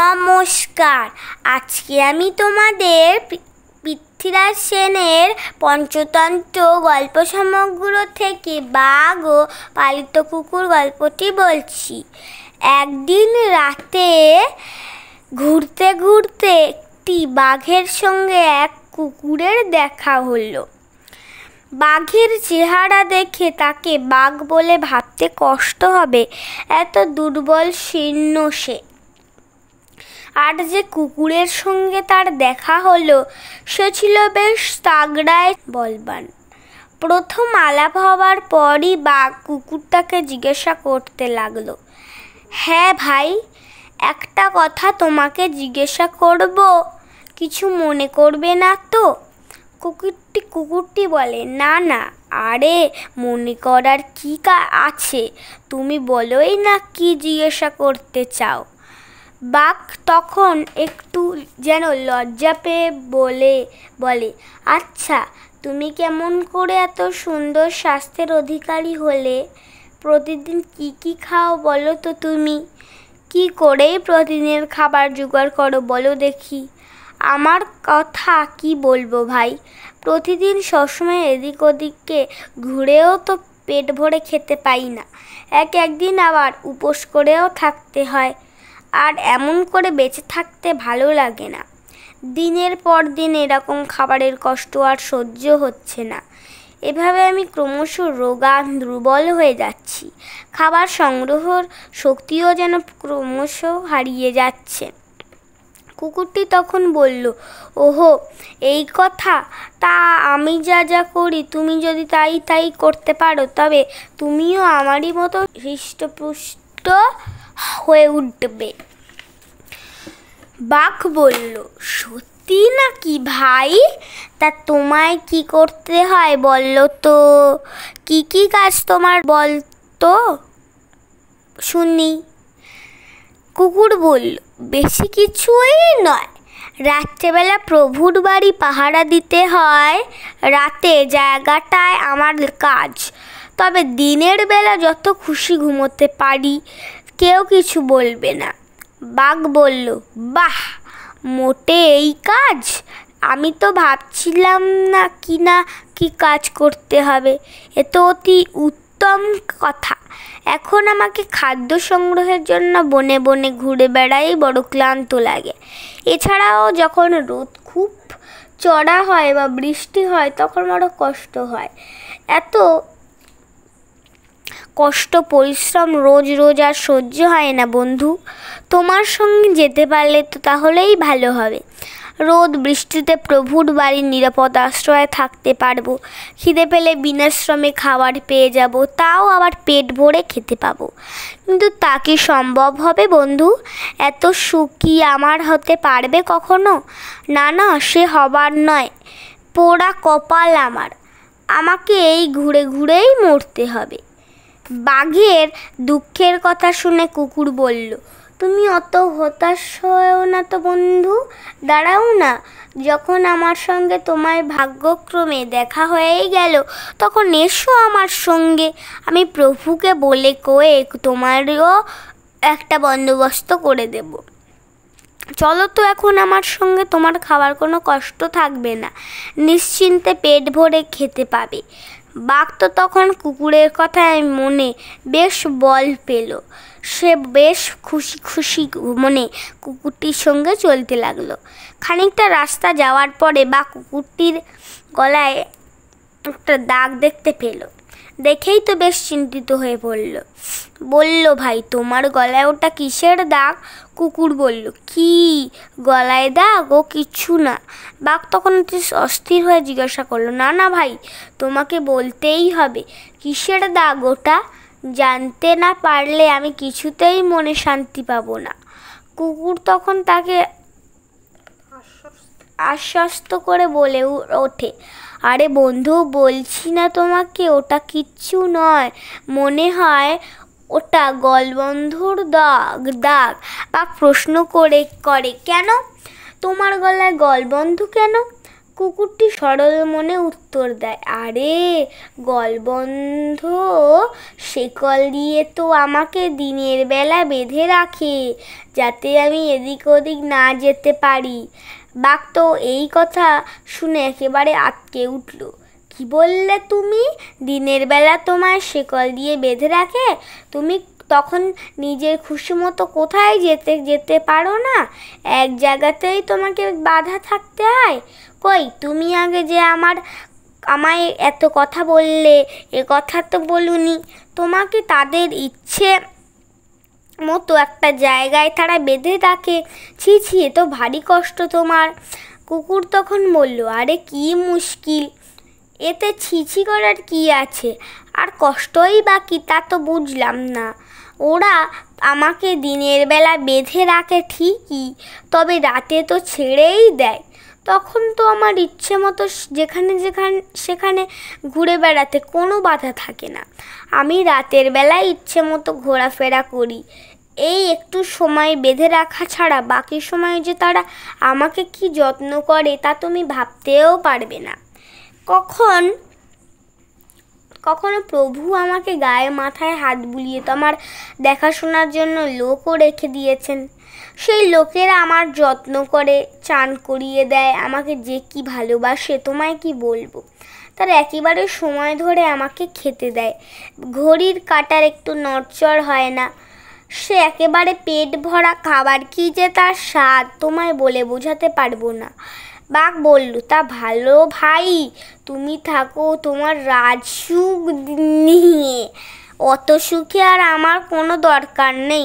নমস্কার আজকে আমি তোমাদের পৃথ্বীরাজ সেনের পঞ্চতন্ত্র গল্প সমগ্র থেকে বাঘ ও পালিত কুকুর গল্পটি বলছি একদিন রাতে ঘুরতে ঘুরতে একটি বাঘের সঙ্গে এক কুকুরের দেখা হলো বাঘের চেহারা দেখে তাকে বাঘ বলে ভাবতে কষ্ট হবে এত দুর্বল শীর্ণ সে আর যে কুকুরের সঙ্গে তার দেখা হলো সে ছিল বেশ তাগড়ায় বলবান প্রথম আলাপ হওয়ার পরই বাঘ কুকুরটাকে জিজ্ঞাসা করতে লাগলো হ্যাঁ ভাই একটা কথা তোমাকে জিজ্ঞাসা করব কিছু মনে করবে না তো কুকুরটি কুকুরটি বলে না না আরে মনে করার কী আছে তুমি বলোই না কি জিজ্ঞাসা করতে চাও বাঘ তখন একটু যেন লজ্জা পেয়ে বলে বলে আচ্ছা তুমি কেমন করে এত সুন্দর স্বাস্থ্যের অধিকারী হলে প্রতিদিন কি কি খাও বলো তো তুমি কি করেই প্রতিদিনের খাবার জোগাড় করো বলো দেখি আমার কথা কি বলবো ভাই প্রতিদিন সবসময় এদিক ওদিককে ঘুরেও তো পেট ভরে খেতে পাই না এক একদিন আবার উপোস করেও থাকতে হয় আর এমন করে বেঁচে থাকতে ভালো লাগে না দিনের পর দিন এরকম খাবারের কষ্ট আর সহ্য হচ্ছে না এভাবে আমি ক্রমশ রোগা দুর্বল হয়ে যাচ্ছি খাবার সংগ্রহর শক্তিও যেন ক্রমশ হারিয়ে যাচ্ছে কুকুরটি তখন বলল ওহো এই কথা তা আমি যা যা করি তুমি যদি তাই তাই করতে পারো তবে তুমিও আমারই মতো হৃষ্টপুষ্ট হয়ে উঠবে বাঘ বলল সত্যি নাকি ভাই তা তোমায় কি করতে হয় বললো তো কি কি কাজ তোমার বলতো শুনি কুকুর বলল বেশি কিছুই নয় রাত্রেবেলা প্রভুর বাড়ি পাহারা দিতে হয় রাতে জায়গাটায় আমার কাজ তবে দিনের বেলা যত খুশি ঘুমোতে পারি কেউ কিছু বলবে না বাঘ বলল বাহ মোটে এই কাজ আমি তো ভাবছিলাম না কি না কি কাজ করতে হবে এ তো অতি উত্তম কথা এখন আমাকে খাদ্য সংগ্রহের জন্য বনে বনে ঘুরে বেড়াই বড় ক্লান্ত লাগে এছাড়াও যখন রোদ খুব চড়া হয় বা বৃষ্টি হয় তখন বড় কষ্ট হয় এত কষ্ট পরিশ্রম রোজ রোজ আর সহ্য হয় না বন্ধু তোমার সঙ্গে যেতে পারলে তো তাহলেই ভালো হবে রোদ বৃষ্টিতে প্রভুর বাড়ির নিরাপদ আশ্রয়ে থাকতে পারবো খিদে পেলে বিনাশ্রমে খাবার পেয়ে যাব তাও আবার পেট ভরে খেতে পাবো কিন্তু তা কি সম্ভব হবে বন্ধু এত সুখী আমার হতে পারবে কখনো না না সে হবার নয় পোড়া কপাল আমার আমাকে এই ঘুরে ঘুরেই মরতে হবে বাঘের দুঃখের কথা শুনে কুকুর বলল তুমি অত হতাশ হয়েও না তো বন্ধু দাঁড়াও না যখন আমার সঙ্গে তোমার ভাগ্যক্রমে দেখা হয়েই গেল তখন এসো আমার সঙ্গে আমি প্রভুকে বলে কয়ে তোমারও একটা বন্দোবস্ত করে দেব চলো তো এখন আমার সঙ্গে তোমার খাওয়ার কোনো কষ্ট থাকবে না নিশ্চিন্তে পেট ভরে খেতে পাবে বাঘ তো তখন কুকুরের কথায় মনে বেশ বল পেল সে বেশ খুশি খুশি মনে কুকুরটির সঙ্গে চলতে লাগলো খানিকটা রাস্তা যাওয়ার পরে বা কুকুরটির গলায় একটা দাগ দেখতে পেল দেখেই তো বেশ চিন্তিত হয়ে পড়ল বলল ভাই তোমার গলায় ওটা কিসের দাগ কুকুর বলল কি গলায় দাগ ও কিছু না বাঘ তখন অস্থির হয়ে জিজ্ঞাসা করলো না না ভাই তোমাকে বলতেই হবে কিসের দাগ ওটা জানতে না পারলে আমি কিছুতেই মনে শান্তি পাবো না কুকুর তখন তাকে আশ্বস্ত করে বলে ওঠে আরে বন্ধু বলছি না তোমাকে ওটা কিচ্ছু নয় মনে হয় ওটা গলবন্ধুর দাগ দাগ বা প্রশ্ন করে করে কেন তোমার গলায় বন্ধ কেন কুকুরটি সরল মনে উত্তর দেয় আরে গলবন্ধ শেকল দিয়ে তো আমাকে দিনের বেলা বেঁধে রাখে যাতে আমি এদিক ওদিক না যেতে পারি বাঘ তো এই কথা শুনে একেবারে আটকে উঠল কি বললে তুমি দিনের বেলা তোমায় শেকল দিয়ে বেঁধে রাখে তুমি তখন নিজের খুশি মতো কোথায় যেতে যেতে পারো না এক জায়গাতেই তোমাকে বাধা থাকতে হয় কই তুমি আগে যে আমার আমায় এত কথা বললে এ কথা তো বলুনি তোমাকে তাদের ইচ্ছে মতো একটা জায়গায় তারা বেঁধে থাকে ছি ছি এ তো ভারী কষ্ট তোমার কুকুর তখন বলল আরে কি মুশকিল এতে ছিছি করার কি আছে আর কষ্টই বাকি তা তো বুঝলাম না ওরা আমাকে দিনের বেলা বেঁধে রাখে ঠিকই তবে রাতে তো ছেড়েই দেয় তখন তো আমার ইচ্ছে মতো যেখানে যেখানে সেখানে ঘুরে বেড়াতে কোনো বাধা থাকে না আমি রাতের বেলায় ইচ্ছে মতো ঘোরাফেরা করি এই একটু সময় বেঁধে রাখা ছাড়া বাকি সময় যে তারা আমাকে কি যত্ন করে তা তুমি ভাবতেও পারবে না কখন কখনো প্রভু আমাকে গায়ে মাথায় হাত বুলিয়ে তো আমার দেখাশোনার জন্য লোকও রেখে দিয়েছেন সেই লোকেরা আমার যত্ন করে চান করিয়ে দেয় আমাকে যে কি ভালোবাসে তোমায় কি বলবো তার একেবারে সময় ধরে আমাকে খেতে দেয় ঘড়ির কাটার একটু নড়চড় হয় না সে একেবারে পেট ভরা খাবার কি যে তার স্বাদ তোমায় বলে বোঝাতে পারবো না বাঘ বলল তা ভালো ভাই তুমি থাকো তোমার রাজসুখ নিয়ে অত সুখে আর আমার কোনো দরকার নেই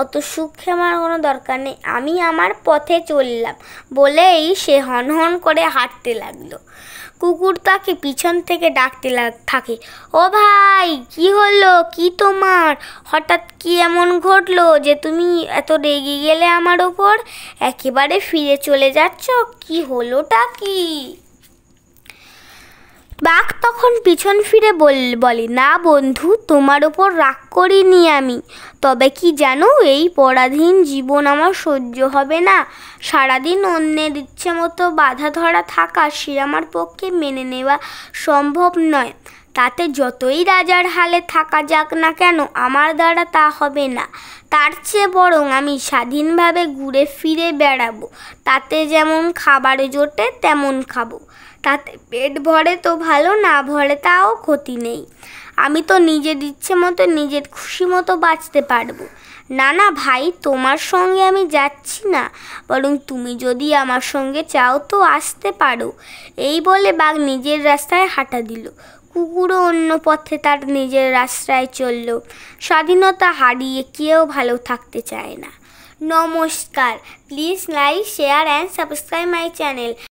অত সুখে আমার কোনো দরকার নেই আমি আমার পথে চললাম বলেই সে হনহন করে হাঁটতে লাগলো কুকুর তাকে পিছন থেকে ডাকতে লাগ থাকে ও ভাই কি হলো কি তোমার হঠাৎ কি এমন ঘটলো যে তুমি এত রেগে গেলে আমার ওপর একেবারে ফিরে চলে যাচ্ছ কি হলোটা কি বাঘ তখন পিছন ফিরে বল বলে না বন্ধু তোমার ওপর রাগ করিনি আমি তবে কি জানো এই পরাধীন জীবন আমার সহ্য হবে না সারাদিন অন্যের ইচ্ছে মতো বাধা ধরা থাকা সে আমার পক্ষে মেনে নেওয়া সম্ভব নয় তাতে যতই রাজার হালে থাকা যাক না কেন আমার দ্বারা তা হবে না তার চেয়ে বরং আমি স্বাধীনভাবে ঘুরে ফিরে বেড়াবো তাতে যেমন খাবার জোটে তেমন খাবো তাতে পেট ভরে তো ভালো না ভরে তাও ক্ষতি নেই আমি তো নিজের ইচ্ছে মতো নিজের খুশি মতো বাঁচতে পারবো না না ভাই তোমার সঙ্গে আমি যাচ্ছি না বরং তুমি যদি আমার সঙ্গে চাও তো আসতে পারো এই বলে বাঘ নিজের রাস্তায় হাঁটা দিল কুকুরও অন্য পথে তার নিজের রাস্তায় চলল স্বাধীনতা হারিয়ে কেউ ভালো থাকতে চায় না নমস্কার please like share and subscribe my channel